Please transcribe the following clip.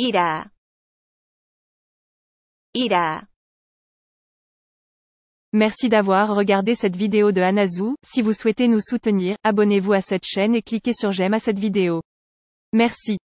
ira, ira. Merci d'avoir regardé cette vidéo de Hanazou. si vous souhaitez nous soutenir, abonnez-vous à cette chaîne et cliquez sur j'aime à cette vidéo. Merci.